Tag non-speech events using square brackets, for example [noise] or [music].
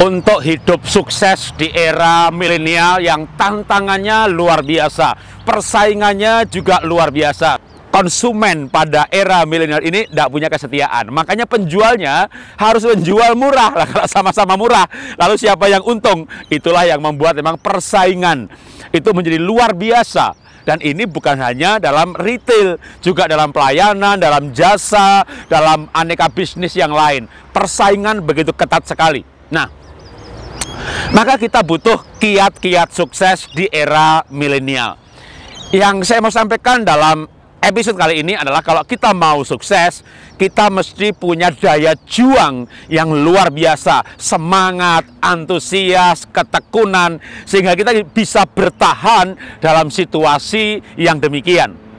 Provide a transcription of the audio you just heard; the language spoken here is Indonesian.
untuk hidup sukses di era milenial yang tantangannya luar biasa, persaingannya juga luar biasa. Konsumen pada era milenial ini tidak punya kesetiaan, makanya penjualnya harus menjual murah lah [laughs] kalau sama-sama murah. Lalu siapa yang untung? Itulah yang membuat memang persaingan itu menjadi luar biasa. Dan ini bukan hanya dalam retail, juga dalam pelayanan, dalam jasa, dalam aneka bisnis yang lain. Persaingan begitu ketat sekali. Nah, maka kita butuh kiat-kiat sukses di era milenial. Yang saya mau sampaikan dalam episode kali ini adalah kalau kita mau sukses, kita mesti punya daya juang yang luar biasa, semangat, antusias, ketekunan sehingga kita bisa bertahan dalam situasi yang demikian.